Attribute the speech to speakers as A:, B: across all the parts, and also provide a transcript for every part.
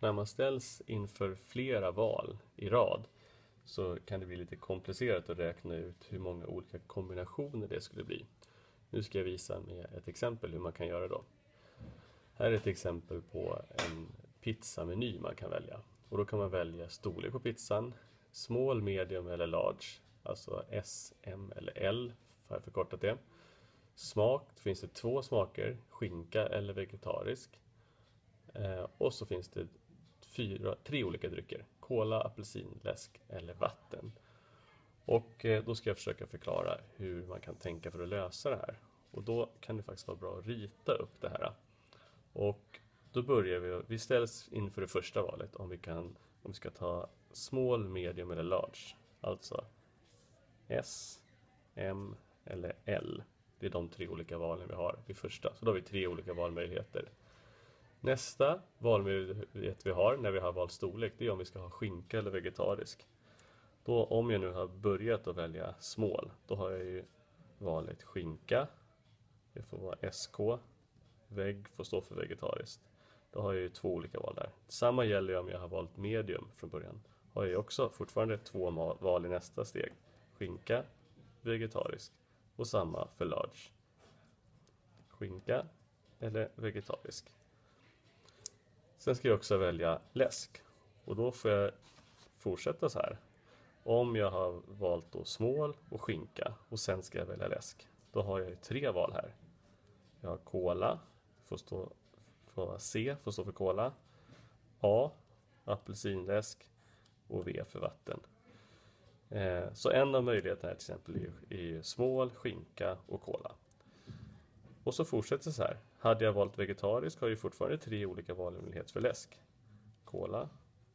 A: när man ställs inför flera val i rad så kan det bli lite komplicerat att räkna ut hur många olika kombinationer det skulle bli. Nu ska jag visa med ett exempel hur man kan göra då. Här är ett exempel på en pizzameny man kan välja. Och då kan man välja storlek på pizzan, small, medium eller large, alltså S, M eller L, har jag förkortat det. Smak, då finns det två smaker, skinka eller vegetarisk. Eh, och så finns det fyra, tre olika drycker. Cola, apelsin, läsk eller vatten. Och eh, då ska jag försöka förklara hur man kan tänka för att lösa det här. Och då kan det faktiskt vara bra att rita upp det här. Och då börjar vi, vi ställs inför det första valet om vi, kan, om vi ska ta small, medium eller large. Alltså S, M eller L. Det är de tre olika valen vi har vid första. Så då har vi tre olika valmöjligheter. Nästa valmöjlighet vi har när vi har valt storlek, det är om vi ska ha skinka eller vegetarisk. Då, om jag nu har börjat att välja smål, då har jag ju valet skinka, det får vara SK, vägg får stå för vegetariskt. Då har jag ju två olika val där. Samma gäller ju om jag har valt medium från början. Har jag också fortfarande två val i nästa steg. Skinka, vegetarisk och samma för large. Skinka eller vegetarisk. Sen ska jag också välja läsk och då får jag fortsätta så här. Om jag har valt då smål och skinka och sen ska jag välja läsk. Då har jag tre val här. Jag har cola, får stå, får C får stå för cola, A, apelsinläsk och V för vatten. Eh, så en av möjligheterna här till exempel är, är smål, skinka och cola. Och så fortsätter så här. Hade jag valt vegetarisk har jag fortfarande tre olika valmöjligheter för läsk. Cola,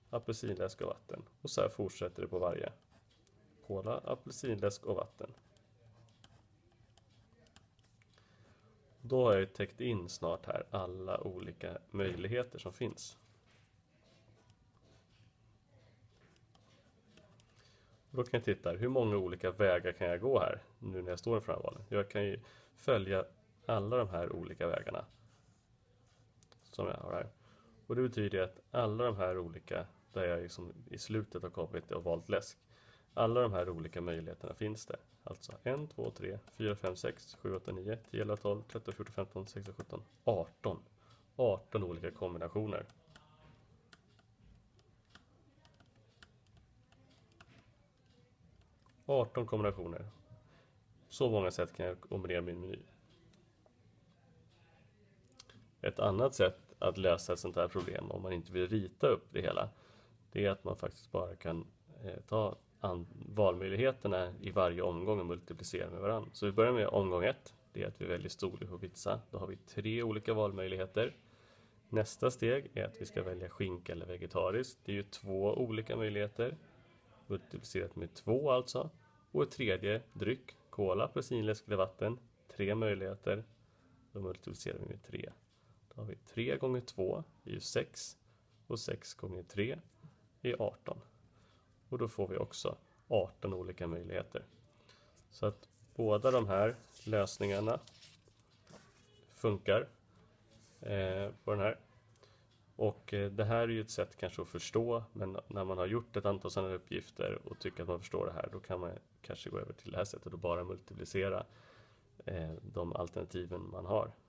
A: apelsinläsk och vatten. Och så här fortsätter det på varje. Cola, apelsinläsk och vatten. Då har jag täckt in snart här alla olika möjligheter som finns. då kan jag titta, hur många olika vägar kan jag gå här nu när jag står inför den här valen? Jag kan ju följa alla de här olika vägarna som jag har här. Och det betyder att alla de här olika, där jag liksom i slutet har kommit och valt läsk, alla de här olika möjligheterna finns det. Alltså 1, 2, 3, 4, 5, 6, 7, 8, 9, 10, 11, 12, 13, 14, 15, 16, 17, 18. 18 olika kombinationer. Arton kombinationer. Så många sätt kan jag kombinera min meny. Ett annat sätt att lösa ett sånt här problem om man inte vill rita upp det hela, det är att man faktiskt bara kan eh, ta valmöjligheterna i varje omgång och multiplicera med varandra. Så vi börjar med omgång ett. det är att vi väljer storlek på pizza. Då har vi tre olika valmöjligheter. Nästa steg är att vi ska välja skinka eller vegetariskt. Det är ju två olika möjligheter. Multiplicerat med två alltså. Och ett tredje, dryck, cola, apelsinläsk eller vatten. Tre möjligheter. Då multiplicerar vi med tre. Då har vi 3 gånger 2 är ju 6 och 6 gånger 3 är 18. Och då får vi också 18 olika möjligheter. Så att båda de här lösningarna funkar eh, på den här. Och eh, det här är ju ett sätt kanske att förstå, men när man har gjort ett antal sådana uppgifter och tycker att man förstår det här, då kan man kanske gå över till det här sättet och bara multiplicera eh, de alternativen man har.